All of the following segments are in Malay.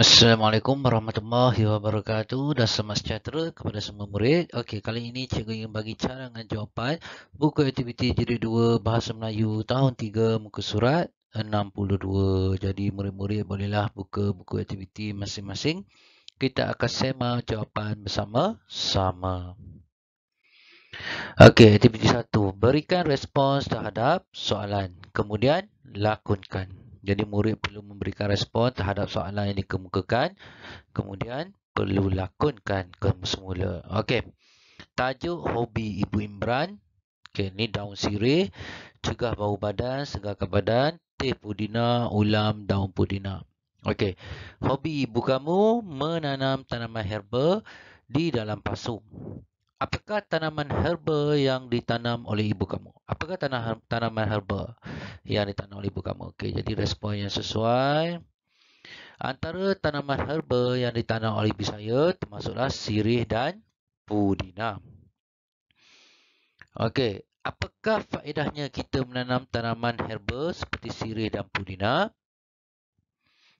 Assalamualaikum warahmatullahi wabarakatuh dan selamat sejahtera kepada semua murid. Okey, kali ini cikgu ingin bagi carangan jawapan buku aktiviti jilid 2 Bahasa Melayu tahun 3 muka surat 62. Jadi murid-murid bolehlah buka buku aktiviti masing-masing. Kita akan sema jawapan bersama-sama. Okey, aktiviti 1. Berikan respons terhadap soalan. Kemudian lakonkan. Jadi murid perlu memberikan respon terhadap soalan yang dikemukakan. Kemudian perlu lakonkan ke semula. Okey. Tajuk hobi Ibu Imran. Okey, ni daun sirih, cegah bau badan, segarkan badan, teh pudina, ulam, daun pudina. Okey. Hobi ibu kamu menanam tanaman herba di dalam pasu. Apakah tanaman herba yang ditanam oleh ibu kamu? Apakah tanam, tanaman herba yang ditanam oleh ibu kamu? Okey, jadi respon yang sesuai. Antara tanaman herba yang ditanam oleh ibu saya termasuklah sirih dan pudina. Okey, apakah faedahnya kita menanam tanaman herba seperti sirih dan pudina?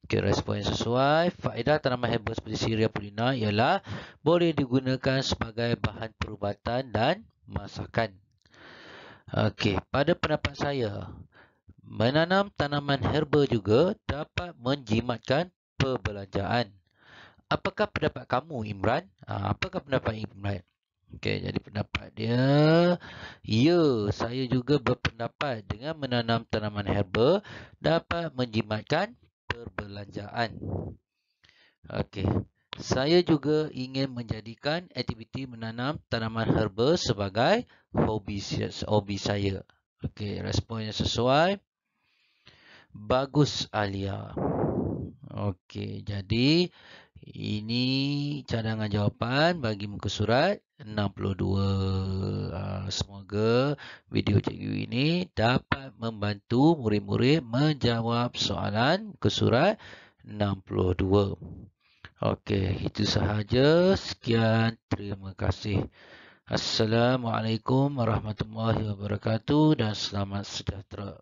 Okay, respon yang sesuai. Faedah tanaman herbal seperti Syria Pulina ialah boleh digunakan sebagai bahan perubatan dan masakan. Okey, pada pendapat saya, menanam tanaman herba juga dapat menjimatkan perbelanjaan. Apakah pendapat kamu, Imran? Ha, apakah pendapat Imran? Okey, jadi pendapat dia, ya, saya juga berpendapat dengan menanam tanaman herba dapat menjimatkan perbelanjaan. Okey. Saya juga ingin menjadikan aktiviti menanam tanaman herba sebagai hobi, hobi saya. Okey, respon yang sesuai. Bagus Alia. Okey, jadi ini cadangan jawapan bagi muka surat 62. Ah, semoga video cikgu ini dapat membantu murid-murid menjawab soalan ke surat 62. Okey, itu sahaja. Sekian, terima kasih. Assalamualaikum warahmatullahi wabarakatuh dan selamat sejahtera.